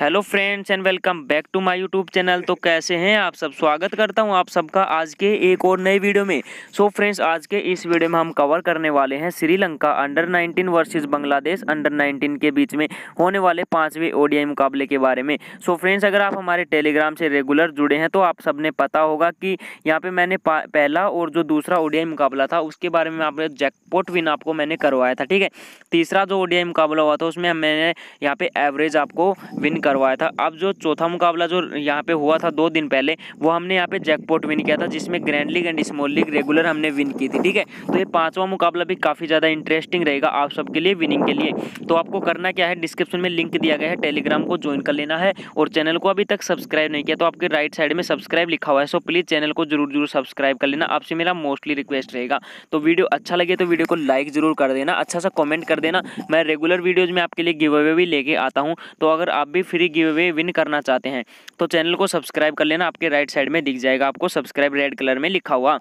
hello friends and welcome back to my YouTube channel तो कैसे हैं आप सब स्वागत करता हूं आप सबका आज के एक और नए वीडियो में सो so फ्रेंड्स आज के इस वीडियो में हम कवर करने वाले हैं Sri Lanka under 19 versus Bangladesh under 19 के बीच में होने वाले पाँचवें ओडीआई मुकाबले के बारे में सो so फ्रेंड्स अगर आप हमारे टेलीग्राम से रेगुलर जुड़े हैं तो आप सबने पता होगा कि यहाँ पर मैंने पहला और जो दूसरा ओ मुकाबला था उसके बारे में आपने जैकपोट विन आपको मैंने करवाया था ठीक है तीसरा जो ओ मुकाबला हुआ था उसमें मैंने यहाँ पर एवरेज आपको विन करवाया था अब जो चौथा मुकाबला जो यहाँ पे हुआ था दो दिन पहले वो हमने यहाँ पे जैकपॉट विन किया था जिसमें grand league and small league regular हमने विन की थी ठीक है तो ये पांचवा मुकाबला भी काफ़ी ज़्यादा इंटरेस्टिंग रहेगा आप सबके लिए विनिंग के लिए तो आपको करना क्या है डिस्क्रिप्शन में लिंक दिया गया है टेलीग्राम को ज्वाइन कर लेना है और चैनल को अभी तक सब्सक्राइब नहीं किया तो आपके राइट साइड में सब्सक्राइब लिखा हुआ है सो प्लीज़ चैनल को जरूर जरूर सब्सक्राइब कर लेना आपसे मेरा मोस्टली रिक्वेस्ट रहेगा तो वीडियो अच्छा लगे तो वीडियो को लाइक जरूर कर देना अच्छा सा कॉमेंट कर देना मैं रेगुलर वीडियोज़ में आपके लिए गिव अवे भी लेके आता हूँ तो अगर आप भी फिर फ्री गिव अवे विन करना चाहते हैं तो चैनल को सब्सक्राइब कर लेना आपके राइट साइड में दिख जाएगा आपको सब्सक्राइब रेड कलर में लिखा हुआ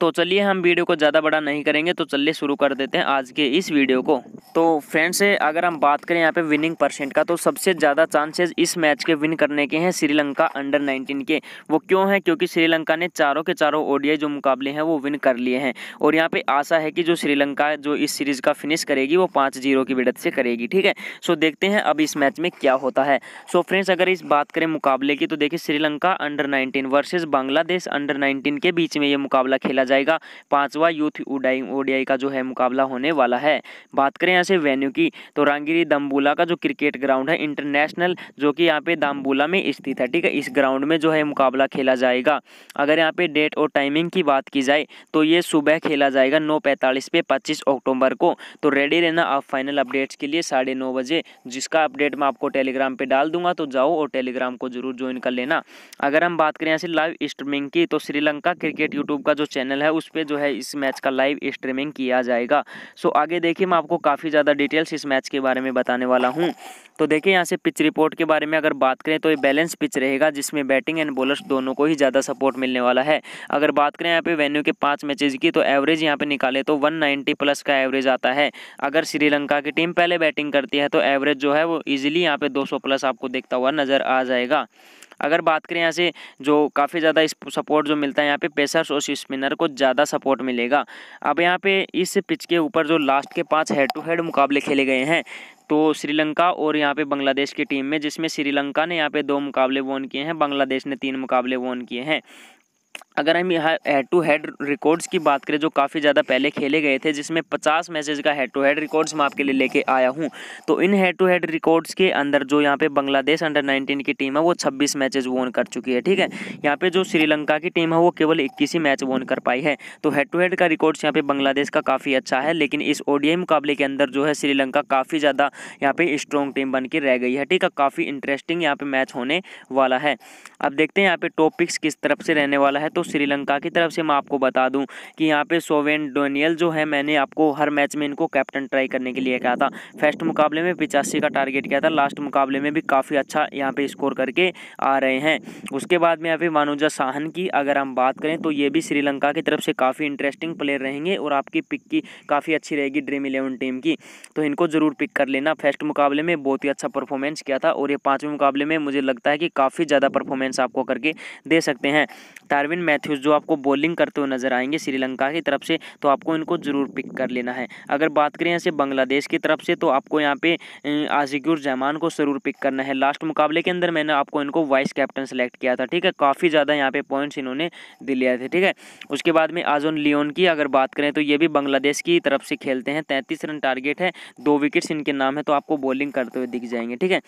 तो चलिए हम वीडियो को ज़्यादा बड़ा नहीं करेंगे तो चलिए शुरू कर देते हैं आज के इस वीडियो को तो फ्रेंड्स अगर हम बात करें यहाँ पे विनिंग परसेंट का तो सबसे ज़्यादा चांसेस इस मैच के विन करने के हैं श्रीलंका अंडर 19 के वो क्यों हैं क्योंकि श्रीलंका ने चारों के चारों ओडीआई जो मुकाबले हैं वो विन कर लिए हैं और यहाँ पर आशा है कि जो श्रीलंका जो इस सीरीज़ का फिनिश करेगी वो पाँच जीरो की बिड़त से करेगी ठीक है सो देखते हैं अब इस मैच में क्या होता है सो फ्रेंड्स अगर इस बात करें मुकाबले की तो देखिए Sri Lanka under nineteen versus Bangladesh under nineteen के बीच में ये मुकाबला खेला खेला जाएगा पांचवा यूथ ओडीआई का जो है मुकाबला होने वाला है बात करें यहाँ से वेन्यू की तो रांगिरी दम्बूला का जो क्रिकेट ग्राउंड है इंटरनेशनल जो कि यहाँ पे दाम्बूला में स्थित है ठीक है इस ग्राउंड में जो है मुकाबला खेला जाएगा अगर यहाँ पे डेट और टाइमिंग की बात की जाए तो ये सुबह खेला जाएगा नौ पैंतालीस पे पच्चीस अक्टूबर को तो रेडी रहना आप फाइनल अपडेट्स के लिए साढ़े नौ बजे जिसका अपडेट मैं आपको टेलीग्राम पे डाल दूंगा तो जाओ और टेलीग्राम को जरूर ज्वाइन कर लेना अगर हम बात करें यहाँ से लाइव स्ट्रीमिंग की तो श्रीलंका क्रिकेट यूट्यूब का जो चैनल चैनल है उस पर जो है इस मैच का लाइव स्ट्रीमिंग किया जाएगा सो आगे देखिए मैं आपको काफ़ी ज़्यादा डिटेल्स इस मैच के बारे में बताने वाला हूँ तो देखिए यहाँ से पिच रिपोर्ट के बारे में अगर बात करें तो ये बैलेंस पिच रहेगा जिसमें बैटिंग एंड बॉलर्स दोनों को ही ज़्यादा सपोर्ट मिलने वाला है अगर बात करें यहाँ पे वेन्यू के पाँच मैचेज की तो एवरेज यहाँ पे निकाले तो 190 प्लस का एवरेज आता है अगर श्रीलंका की टीम पहले बैटिंग करती है तो एवरेज जो है वो ईजिली यहाँ पे दो प्लस आपको देखता हुआ नज़र आ जाएगा अगर बात करें यहाँ से जो काफ़ी ज़्यादा इस सपोर्ट जो मिलता है यहाँ पे पेसर्स और स्पिनर को ज़्यादा सपोर्ट मिलेगा अब यहाँ पे इस पिच के ऊपर जो लास्ट के पाँच हेड टू हेड मुकाबले खेले गए हैं तो श्रीलंका और यहाँ पे बांग्लादेश की टीम में जिसमें श्रीलंका ने यहाँ पे दो मुकाबले वोन किए हैं बांग्लादेश ने तीन मुकाबले वोन किए हैं अगर हम यहाँ हेड टू हेड रिकॉर्ड्स की बात करें जो काफ़ी ज़्यादा पहले खेले गए थे जिसमें 50 मैसेज का हेड टू हेड रिकॉर्ड्स मैं आपके लिए लेके आया हूँ तो इन हेड टू हेड रिकॉर्ड्स के अंदर जो यहाँ पे बांग्लादेश अंडर 19 की टीम है वो 26 मैचेस वोन कर चुकी है ठीक है यहाँ पे जो श्रीलंका की टीम है वो केवल इक्कीस ही मैच वोन कर पाई है तो हेड टू हेड का रिकॉर्ड्स यहाँ पे बांग्लादेश का काफ़ी अच्छा है लेकिन इस ओडीआई मुकाबले के अंदर जो है श्रीलंका काफ़ी ज़्यादा यहाँ पर स्ट्रॉन्ग टीम बन के रह गई है ठीक है काफ़ी इंटरेस्टिंग यहाँ पर मैच होने वाला है अब देखते हैं यहाँ पे टॉपिक्स किस तरफ से रहने वाला है तो श्रीलंका की तरफ से मैं आपको बता दूं कि यहाँ पे सोवेन डोनियल जो है मैंने आपको हर मैच में इनको कैप्टन ट्राई करने के लिए कहा था फर्स्ट मुकाबले में पिचासी का टारगेट किया था लास्ट मुकाबले में भी काफ़ी अच्छा यहाँ पे स्कोर करके आ रहे हैं उसके बाद में यहाँ पे मानुजा साहन की अगर हम बात करें तो ये भी श्रीलंका की तरफ से काफ़ी इंटरेस्टिंग प्लेयर रहेंगे और आपकी पिक की काफ़ी अच्छी रहेगी ड्रीम इलेवन टीम की तो इनको ज़रूर पिक कर लेना फर्स्ट मुकाबले में बहुत ही अच्छा परफॉर्मेंस किया था और ये पाँचवें मुकाबले में मुझे लगता है कि काफ़ी ज़्यादा परफॉर्मेंस आपको करके दे सकते हैं तारविन मैच मैथ्यूज़ जो आपको बॉलिंग करते हुए नजर आएंगे श्रीलंका की तरफ से तो आपको इनको ज़रूर पिक कर लेना है अगर बात करें यहाँ से बांग्लादेश की तरफ से तो आपको यहाँ पे आजिकुर जहमान को ज़रूर पिक करना है लास्ट मुकाबले के अंदर मैंने आपको इनको वाइस कैप्टन सेलेक्ट किया था ठीक है काफ़ी ज़्यादा यहाँ पे पॉइंट्स इन्होंने दिले थे ठीक है उसके बाद में आजोन लियोन की अगर बात करें तो ये भी बांग्लादेश की तरफ से खेलते हैं तैंतीस रन टारगेट है दो विकेट्स इनके नाम है तो आपको बॉलिंग करते हुए दिख जाएंगे ठीक है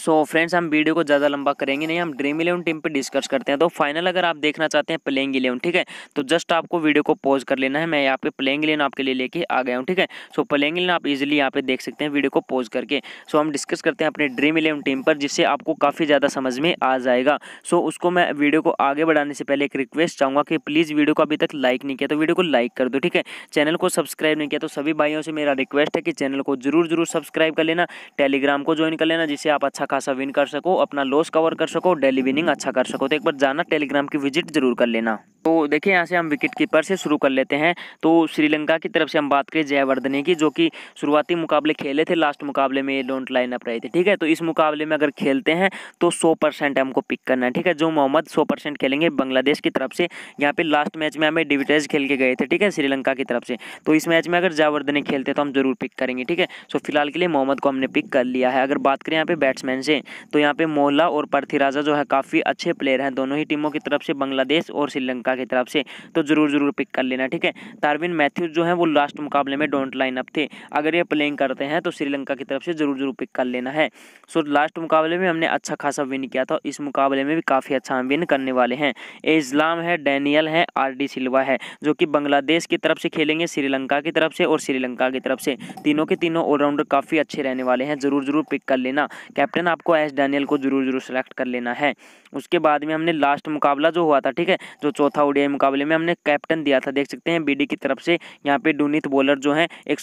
सो so, फ्रेंड्स हम वीडियो को ज़्यादा लंबा करेंगे नहीं हम ड्रीम इलेवन टीम पे डिस्कस करते हैं तो फाइनल अगर आप देखना चाहते हैं प्लेइंग इलेवन ठीक है तो जस्ट आपको वीडियो को पॉज कर लेना है मैं यहाँ पे प्लेइंग इलेवन आपके लिए लेके आ गया हूँ ठीक है सो so, प्लेइंग इलेवन आप इजीली यहाँ पे देख सकते हैं वीडियो को पॉज करके सो so, हम डिस्कस करते हैं अपने ड्रीम इलेवन टीम पर जिससे आपको काफ़ी ज़्यादा समझ में आ जाएगा सो so, उसको मैं वीडियो को आगे बढ़ाने से पहले एक रिक्वेस्ट चाहूँगा कि प्लीज़ वीडियो को अभी तक लाइक नहीं किया तो वीडियो को लाइक कर दो ठीक है चैनल को सब्सक्राइब नहीं किया तो सभी भाइयों से मेरा रिक्वेस्ट है कि चैनल को जरूर जरूर सब्सक्राइब कर लेना टेलीग्राम को ज्वाइन कर लेना जिससे आप अच्छा अच्छा खासा विन कर सको अपना लॉस कवर कर सको डेली विनिंग अच्छा कर सको तो एक बार जाना टेलीग्राम की विजिट जरूर कर लेना तो देखिए यहाँ से हम विकेट कीपर से शुरू कर लेते हैं तो श्रीलंका की तरफ से हम बात करें जयवर्धने की जो कि शुरुआती मुकाबले खेले थे लास्ट मुकाबले में ये डोंट लाइन अप रहे थे ठीक है तो इस मुकाबले में अगर खेलते हैं तो सौ परसेंट हमको पिक करना है ठीक है जो मोहम्मद सौ परसेंट खेलेंगे बांग्लादेश की तरफ से यहाँ पर लास्ट मैच में हमें डिविटेज खेल के गए थे ठीक है श्रीलंका की तरफ से तो इस मैच में अगर जयवर्धने खेलते तो हम जरूर पिक करेंगे ठीक है सो फिलहाल के लिए मोहम्मद को हमने पिक कर लिया है अगर बात करें यहाँ पर बैट्समैन से तो यहाँ पे मोहला और पर्थी जो है काफ़ी अच्छे प्लेयर हैं दोनों ही टीमों की तरफ से बांग्लादेश और श्रीलंका अमेरिका की तरफ से तो ज़रूर ज़रूर पिक कर लेना ठीक है तारविन मैथ्यूज जो है वो लास्ट मुकाबले में डोंट लाइन अप थे अगर ये प्लेइंग करते हैं तो श्रीलंका की तरफ से ज़रूर ज़रूर पिक कर लेना है सो लास्ट मुकाबले में हमने अच्छा खासा विन किया था इस मुकाबले में भी काफ़ी अच्छा हम विन करने वाले हैं इस्लाम है डैनियल है आर सिल्वा है जो कि बांग्लादेश की तरफ से खेलेंगे श्रीलंका की तरफ से और श्रीलंका की तरफ से तीनों के तीनों ऑलराउंडर काफ़ी अच्छे रहने वाले हैं ज़रूर ज़रूर पिक कर लेना कैप्टन आपको एस डैनियल को ज़रूर ज़रूर सेलेक्ट कर लेना है उसके बाद में हमने लास्ट मुकाबला जो हुआ था ठीक है जो चौथा ओडिया मुकाबले में हमने कैप्टन दिया था देख सकते हैं बी की तरफ से यहाँ पे डूनित बॉलर जो है एक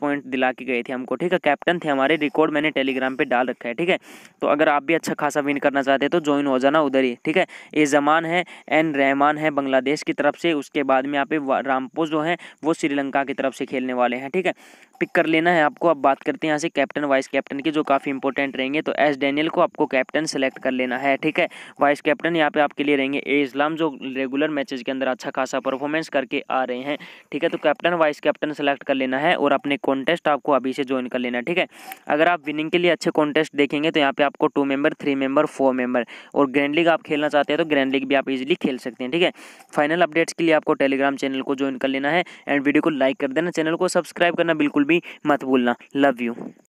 पॉइंट दिला के गए थे हमको ठीक है कैप्टन थे हमारे रिकॉर्ड मैंने टेलीग्राम पर डाल रखा है ठीक है तो अगर आप भी अच्छा खासा विन करना चाहते हैं तो ज्वाइन हो जाना उधर ही ठीक है ए जमान है एन रहमान है बांग्लादेश की तरफ से उसके बाद में यहाँ पे रामपो जो है वो श्रीलंका की तरफ से खेलने वाले हैं ठीक है पिक कर लेना है आपको अब बात करते हैं यहाँ से कैप्टन वाइस कैप्टन की जो काफ़ी इंपॉर्टेंट रहेंगे तो एस डैनियल को आपको कैप्टन सेलेक्ट कर लेना है ठीक है वाइस कैप्टन यहाँ पे आपके लिए रहेंगे ए इस्लाम जो रेगुलर मैचेज के अंदर अच्छा खासा परफॉर्मेंस करके आ रहे हैं ठीक है तो कैप्टन वाइस कैप्टन सेलेक्ट कर लेना है और अपने कॉन्टेस्ट आपको अभी से ज्वाइन कर लेना है ठीक है अगर आप विनिंग के लिए अच्छे कॉन्टेस्ट देखेंगे तो यहाँ पे आपको two member three member four member और ग्रैंड लीग आप खेलना चाहते हैं तो ग्रैंड लीग भी आप इजिली खेल सकते हैं ठीक है फाइनल अपडेट्स के लिए आपको टेलीग्राम चैनल को ज्वाइन कर लेना है एंड वीडियो को लाइक कर देना चैनल को सब्सक्राइब करना बिल्कुल भी मत भूलना लव यू